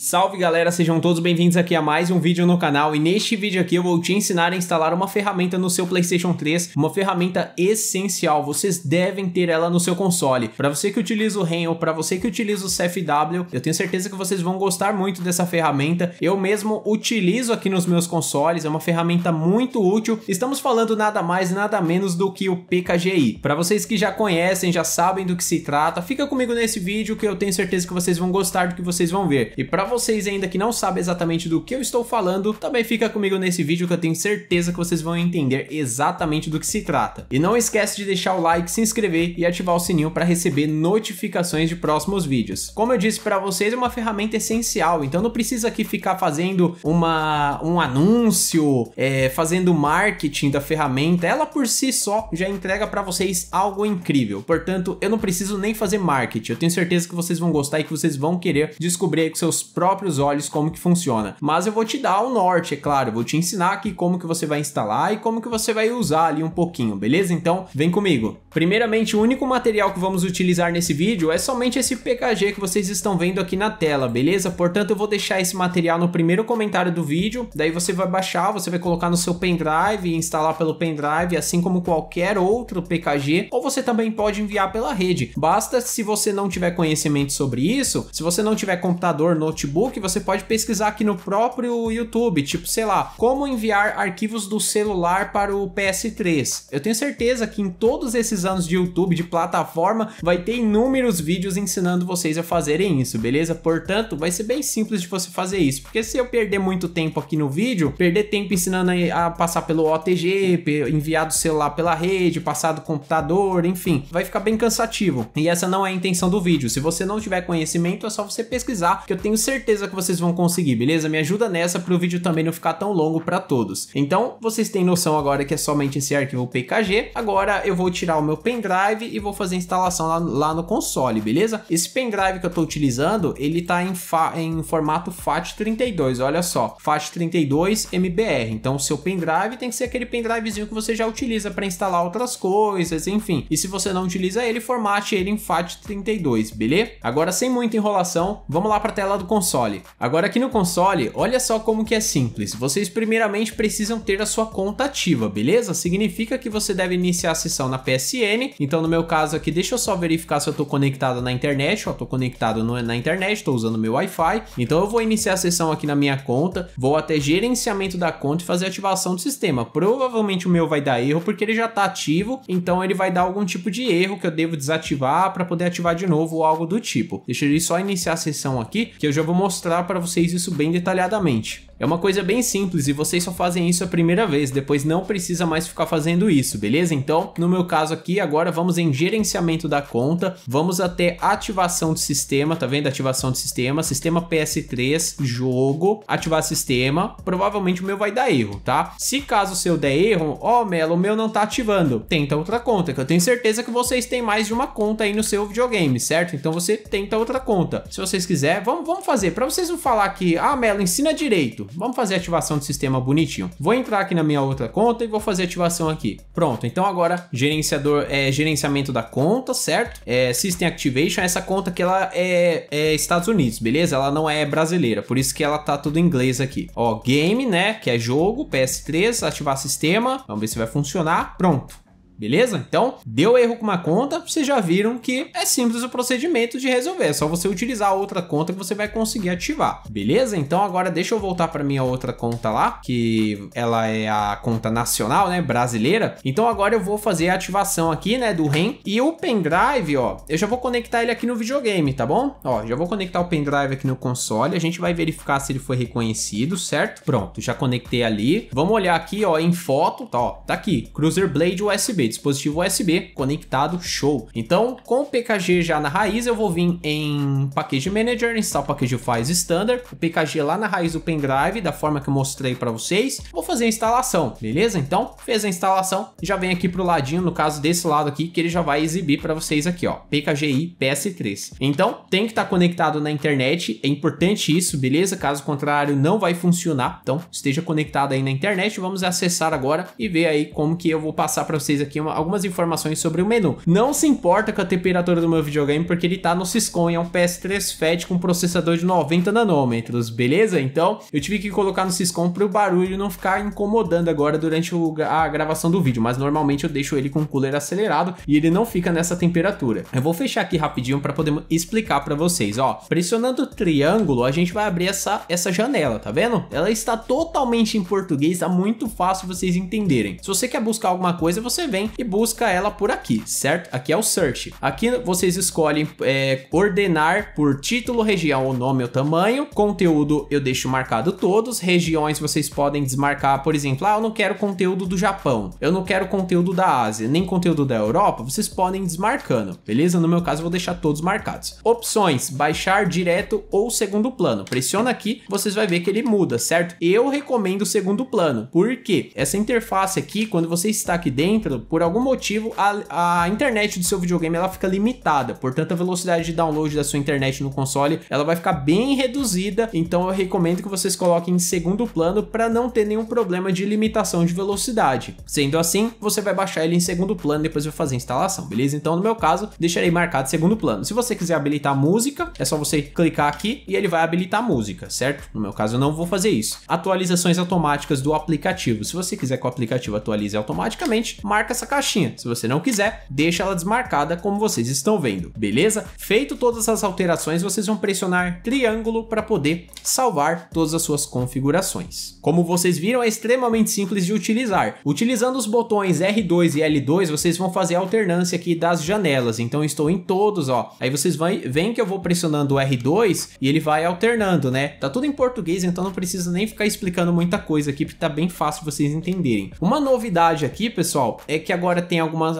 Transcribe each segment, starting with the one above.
Salve galera, sejam todos bem-vindos aqui a mais um vídeo no canal e neste vídeo aqui eu vou te ensinar a instalar uma ferramenta no seu Playstation 3, uma ferramenta essencial, vocês devem ter ela no seu console. Para você que utiliza o REM ou para você que utiliza o CFW, eu tenho certeza que vocês vão gostar muito dessa ferramenta, eu mesmo utilizo aqui nos meus consoles, é uma ferramenta muito útil, estamos falando nada mais nada menos do que o PKGI. Para vocês que já conhecem, já sabem do que se trata, fica comigo nesse vídeo que eu tenho certeza que vocês vão gostar do que vocês vão ver. E para vocês ainda que não sabem exatamente do que eu estou falando, também fica comigo nesse vídeo que eu tenho certeza que vocês vão entender exatamente do que se trata. E não esquece de deixar o like, se inscrever e ativar o sininho para receber notificações de próximos vídeos. Como eu disse para vocês, é uma ferramenta essencial, então não precisa aqui ficar fazendo uma, um anúncio, é, fazendo marketing da ferramenta, ela por si só já entrega para vocês algo incrível. Portanto, eu não preciso nem fazer marketing, eu tenho certeza que vocês vão gostar e que vocês vão querer descobrir aí com seus próprios olhos como que funciona. Mas eu vou te dar o norte, é claro, eu vou te ensinar aqui como que você vai instalar e como que você vai usar ali um pouquinho, beleza? Então, vem comigo. Primeiramente, o único material que vamos utilizar nesse vídeo é somente esse PKG que vocês estão vendo aqui na tela, beleza? Portanto, eu vou deixar esse material no primeiro comentário do vídeo, daí você vai baixar, você vai colocar no seu pendrive e instalar pelo pendrive, assim como qualquer outro PKG, ou você também pode enviar pela rede. Basta se você não tiver conhecimento sobre isso, se você não tiver computador, notebook, notebook, você pode pesquisar aqui no próprio YouTube, tipo, sei lá, como enviar arquivos do celular para o PS3. Eu tenho certeza que em todos esses anos de YouTube, de plataforma, vai ter inúmeros vídeos ensinando vocês a fazerem isso, beleza? Portanto, vai ser bem simples de você fazer isso, porque se eu perder muito tempo aqui no vídeo, perder tempo ensinando a passar pelo OTG, enviar do celular pela rede, passar do computador, enfim, vai ficar bem cansativo. E essa não é a intenção do vídeo. Se você não tiver conhecimento, é só você pesquisar, que eu tenho certeza certeza que vocês vão conseguir, beleza? Me ajuda nessa para o vídeo também não ficar tão longo para todos. Então, vocês têm noção agora que é somente esse arquivo PKG. Agora eu vou tirar o meu pendrive e vou fazer a instalação lá, lá no console, beleza? Esse pendrive que eu estou utilizando, ele tá em, em formato FAT32, olha só. FAT32 MBR. Então, o seu pendrive tem que ser aquele pendrivezinho que você já utiliza para instalar outras coisas, enfim. E se você não utiliza ele, formate ele em FAT32, beleza? Agora, sem muita enrolação, vamos lá para a tela do console console. Agora aqui no console, olha só como que é simples. Vocês primeiramente precisam ter a sua conta ativa, beleza? Significa que você deve iniciar a sessão na PSN. Então no meu caso aqui, deixa eu só verificar se eu tô conectado na internet. Ó, tô conectado no, na internet, tô usando meu Wi-Fi. Então eu vou iniciar a sessão aqui na minha conta, vou até gerenciamento da conta e fazer ativação do sistema. Provavelmente o meu vai dar erro porque ele já tá ativo, então ele vai dar algum tipo de erro que eu devo desativar para poder ativar de novo ou algo do tipo. Deixa ele só iniciar a sessão aqui, que eu já vou mostrar para vocês isso bem detalhadamente. É uma coisa bem simples e vocês só fazem isso a primeira vez, depois não precisa mais ficar fazendo isso, beleza? Então, no meu caso aqui, agora vamos em gerenciamento da conta, vamos até ativação de sistema, tá vendo? Ativação de sistema, sistema PS3, jogo, ativar sistema, provavelmente o meu vai dar erro, tá? Se caso o seu der erro, ó oh, Melo, o meu não tá ativando, tenta outra conta, que eu tenho certeza que vocês têm mais de uma conta aí no seu videogame, certo? Então você tenta outra conta. Se vocês quiserem, vamos, vamos fazer fazer? Para vocês não falar que, ah, Melo, ensina direito. Vamos fazer ativação do sistema bonitinho. Vou entrar aqui na minha outra conta e vou fazer ativação aqui. Pronto, então agora gerenciador é gerenciamento da conta, certo? É, System Activation, essa conta que ela é, é Estados Unidos, beleza? Ela não é brasileira, por isso que ela tá tudo em inglês aqui. Ó, game, né, que é jogo, PS3, ativar sistema. Vamos ver se vai funcionar. Pronto beleza? Então, deu erro com uma conta, vocês já viram que é simples o procedimento de resolver, é só você utilizar a outra conta que você vai conseguir ativar, beleza? Então, agora deixa eu voltar para minha outra conta lá, que ela é a conta nacional, né, brasileira. Então, agora eu vou fazer a ativação aqui, né, do REM e o pendrive, ó, eu já vou conectar ele aqui no videogame, tá bom? Ó, já vou conectar o pendrive aqui no console, a gente vai verificar se ele foi reconhecido, certo? Pronto, já conectei ali. Vamos olhar aqui, ó, em foto, tá, ó, tá aqui, Cruiser Blade USB aí, dispositivo USB conectado, show. Então, com o PKG já na raiz, eu vou vir em Package Manager, instalar o Package Files Standard, o PKG lá na raiz do pendrive, da forma que eu mostrei para vocês, vou fazer a instalação, beleza? Então, fez a instalação, já vem aqui pro ladinho, no caso desse lado aqui, que ele já vai exibir para vocês aqui, ó, PKGI PS3. Então, tem que estar tá conectado na internet, é importante isso, beleza? Caso contrário, não vai funcionar, então esteja conectado aí na internet, vamos acessar agora e ver aí como que eu vou passar para vocês aqui aqui uma, algumas informações sobre o menu. Não se importa com a temperatura do meu videogame, porque ele tá no Syscon, é um PS3 FAT com processador de 90 nanômetros, beleza? Então, eu tive que colocar no Syscon para o barulho não ficar incomodando agora durante o, a gravação do vídeo, mas normalmente eu deixo ele com o cooler acelerado e ele não fica nessa temperatura. Eu vou fechar aqui rapidinho para poder explicar para vocês, ó. Pressionando o triângulo, a gente vai abrir essa, essa janela, tá vendo? Ela está totalmente em português, tá muito fácil vocês entenderem. Se você quer buscar alguma coisa, você vem e busca ela por aqui, certo? Aqui é o search. Aqui vocês escolhem é, ordenar por título, região, o nome ou tamanho. Conteúdo eu deixo marcado todos. Regiões vocês podem desmarcar, por exemplo, ah, eu não quero conteúdo do Japão, eu não quero conteúdo da Ásia, nem conteúdo da Europa. Vocês podem desmarcando, beleza? No meu caso, eu vou deixar todos marcados. Opções: baixar direto ou segundo plano. Pressiona aqui, vocês vai ver que ele muda, certo? Eu recomendo o segundo plano, porque essa interface aqui, quando você está aqui dentro, por por algum motivo, a, a internet do seu videogame ela fica limitada. Portanto, a velocidade de download da sua internet no console ela vai ficar bem reduzida. Então, eu recomendo que vocês coloquem em segundo plano para não ter nenhum problema de limitação de velocidade. Sendo assim, você vai baixar ele em segundo plano depois vai fazer a instalação, beleza? Então, no meu caso, deixarei marcado segundo plano. Se você quiser habilitar música, é só você clicar aqui e ele vai habilitar música, certo? No meu caso, eu não vou fazer isso. Atualizações automáticas do aplicativo. Se você quiser que o aplicativo atualize automaticamente, marca essa caixinha. Se você não quiser, deixa ela desmarcada como vocês estão vendo, beleza? Feito todas as alterações, vocês vão pressionar triângulo para poder salvar todas as suas configurações. Como vocês viram, é extremamente simples de utilizar. Utilizando os botões R2 e L2, vocês vão fazer a alternância aqui das janelas. Então estou em todos, ó. Aí vocês vão, veem que eu vou pressionando o R2 e ele vai alternando, né? Tá tudo em português, então não precisa nem ficar explicando muita coisa aqui, porque tá bem fácil vocês entenderem. Uma novidade aqui, pessoal, é que que agora tem algumas,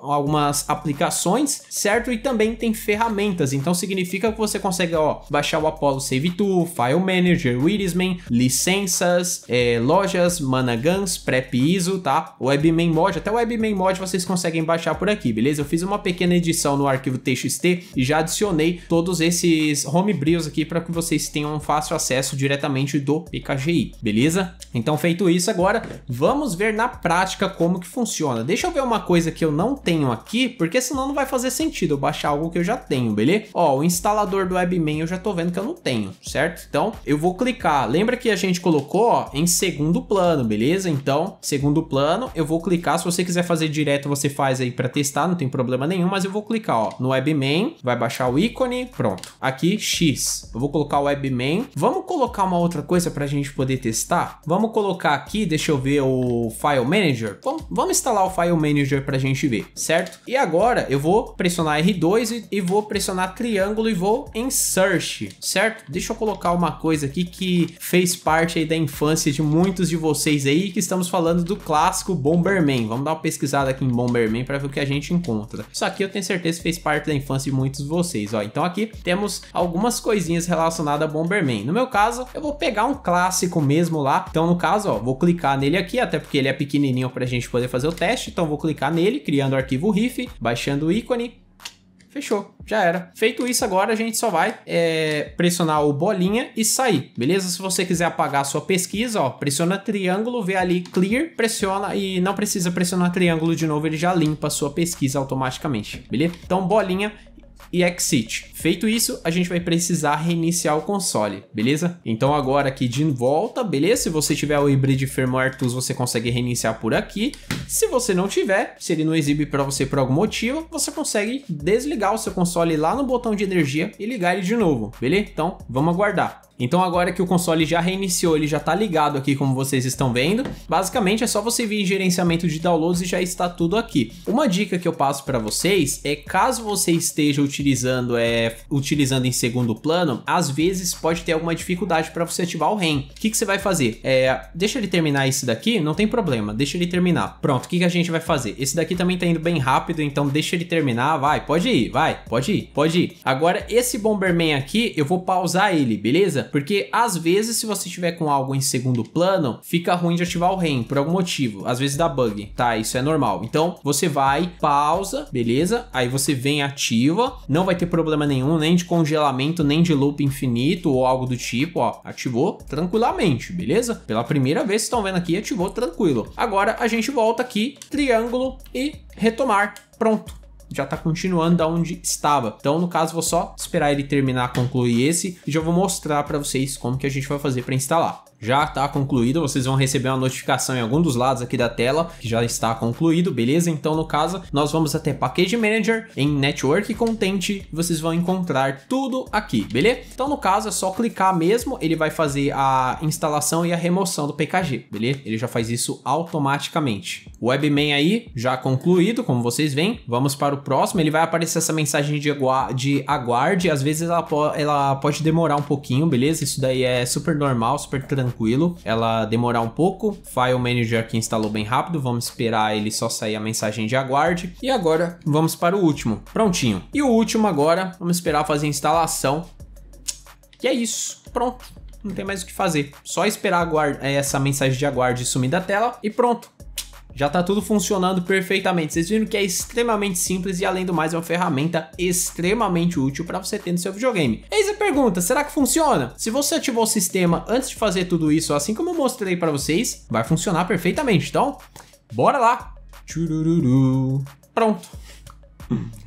algumas aplicações, certo? E também tem ferramentas, então significa que você consegue ó, baixar o Apollo Save Tool, File Manager, Wirisman, licenças, é, lojas, Managans, Prep ISO, tá? WebMain Mod, até o WebMain Mod vocês conseguem baixar por aqui, beleza? Eu fiz uma pequena edição no arquivo TXT e já adicionei todos esses homebrews aqui para que vocês tenham fácil acesso diretamente do PKGI, beleza? Então feito isso agora, vamos ver na prática como que funciona deixa eu ver uma coisa que eu não tenho aqui, porque senão não vai fazer sentido eu baixar algo que eu já tenho, beleza? Ó, o instalador do WebMain eu já tô vendo que eu não tenho, certo? Então, eu vou clicar. Lembra que a gente colocou ó, em segundo plano, beleza? Então, segundo plano, eu vou clicar. Se você quiser fazer direto, você faz aí para testar, não tem problema nenhum, mas eu vou clicar ó, no WebMain, vai baixar o ícone, pronto. Aqui, X. Eu vou colocar o WebMain. Vamos colocar uma outra coisa para a gente poder testar? Vamos colocar aqui, deixa eu ver o File Manager. vamos instalar o File Manager para a gente ver, certo? E agora eu vou pressionar R2 e, e vou pressionar triângulo e vou em Search, certo? Deixa eu colocar uma coisa aqui que fez parte aí da infância de muitos de vocês aí, que estamos falando do clássico Bomberman. Vamos dar uma pesquisada aqui em Bomberman para ver o que a gente encontra. Isso aqui eu tenho certeza fez parte da infância de muitos de vocês, ó. Então aqui temos algumas coisinhas relacionadas a Bomberman. No meu caso, eu vou pegar um clássico mesmo lá. Então no caso, ó, vou clicar nele aqui, até porque ele é pequenininho para a gente poder fazer o teste então vou clicar nele, criando o arquivo RIF, baixando o ícone, Fechou, já era. Feito isso, agora a gente só vai é, pressionar o bolinha e sair, beleza? Se você quiser apagar a sua pesquisa, ó, pressiona triângulo, vê ali clear, pressiona e não precisa pressionar triângulo de novo, ele já limpa a sua pesquisa automaticamente, beleza? Então, bolinha e exit. Feito isso, a gente vai precisar reiniciar o console, beleza? Então agora aqui de volta, beleza? Se você tiver o hybrid firmware tools, você consegue reiniciar por aqui. Se você não tiver, se ele não exibe para você por algum motivo, você consegue desligar o seu console lá no botão de energia e ligar ele de novo, beleza? Então vamos aguardar. Então agora que o console já reiniciou, ele já está ligado aqui como vocês estão vendo, basicamente é só você vir em gerenciamento de downloads e já está tudo aqui. Uma dica que eu passo para vocês é caso você esteja utilizando, é, utilizando em segundo plano, às vezes pode ter alguma dificuldade para você ativar o RAM. O que, que você vai fazer? É, deixa ele terminar esse daqui, não tem problema, deixa ele terminar. Pronto, o que, que a gente vai fazer? Esse daqui também está indo bem rápido, então deixa ele terminar, vai, pode ir, vai, pode ir, pode ir. Agora esse Bomberman aqui, eu vou pausar ele, beleza? porque às vezes se você tiver com algo em segundo plano, fica ruim de ativar o REM por algum motivo, às vezes dá bug, tá? Isso é normal. Então, você vai, pausa, beleza? Aí você vem ativa, não vai ter problema nenhum, nem de congelamento, nem de loop infinito ou algo do tipo, ó, ativou tranquilamente, beleza? Pela primeira vez, estão vendo aqui, ativou tranquilo. Agora a gente volta aqui, triângulo e retomar, pronto já está continuando da onde estava. Então, no caso, vou só esperar ele terminar, concluir esse e já vou mostrar para vocês como que a gente vai fazer para instalar já está concluído, vocês vão receber uma notificação em algum dos lados aqui da tela que já está concluído, beleza? Então, no caso, nós vamos até Package Manager em Network Content vocês vão encontrar tudo aqui, beleza? Então, no caso, é só clicar mesmo, ele vai fazer a instalação e a remoção do PKG, beleza? Ele já faz isso automaticamente. Webman aí já concluído, como vocês veem, vamos para o próximo, ele vai aparecer essa mensagem de, agu de aguarde, às vezes ela, po ela pode demorar um pouquinho, beleza? Isso daí é super normal, super tranquilo tranquilo, ela demorar um pouco. File Manager aqui instalou bem rápido, vamos esperar ele só sair a mensagem de aguarde. E agora vamos para o último, prontinho. E o último agora, vamos esperar fazer a instalação. E é isso, pronto não tem mais o que fazer. Só esperar eh, essa mensagem de aguarde sumir da tela e pronto já tá tudo funcionando perfeitamente. Vocês viram que é extremamente simples e além do mais é uma ferramenta extremamente útil para você ter no seu videogame. Eis a pergunta, será que funciona? Se você ativou o sistema antes de fazer tudo isso, assim como eu mostrei para vocês, vai funcionar perfeitamente. Então, bora lá. Pronto.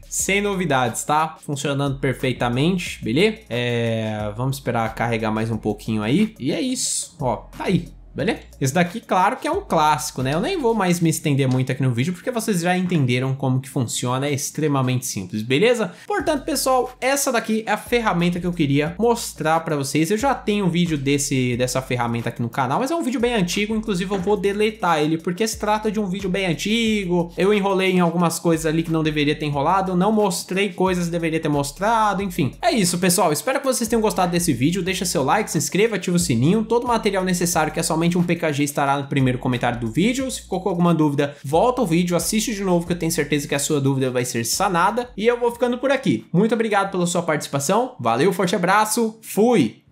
Sem novidades, tá? Funcionando perfeitamente, beleza? É, vamos esperar carregar mais um pouquinho aí. E é isso, ó, tá aí. Beleza? Esse daqui, claro que é um clássico, né? Eu nem vou mais me estender muito aqui no vídeo, porque vocês já entenderam como que funciona, é extremamente simples, beleza? Portanto, pessoal, essa daqui é a ferramenta que eu queria mostrar pra vocês. Eu já tenho um vídeo desse, dessa ferramenta aqui no canal, mas é um vídeo bem antigo, inclusive eu vou deletar ele, porque se trata de um vídeo bem antigo, eu enrolei em algumas coisas ali que não deveria ter enrolado, não mostrei coisas que deveria ter mostrado, enfim. É isso, pessoal, espero que vocês tenham gostado desse vídeo, deixa seu like, se inscreva, ativa o sininho, todo o material necessário que é só Somente um PKG estará no primeiro comentário do vídeo. Se ficou com alguma dúvida, volta o vídeo, assiste de novo que eu tenho certeza que a sua dúvida vai ser sanada. E eu vou ficando por aqui. Muito obrigado pela sua participação. Valeu, forte abraço. Fui!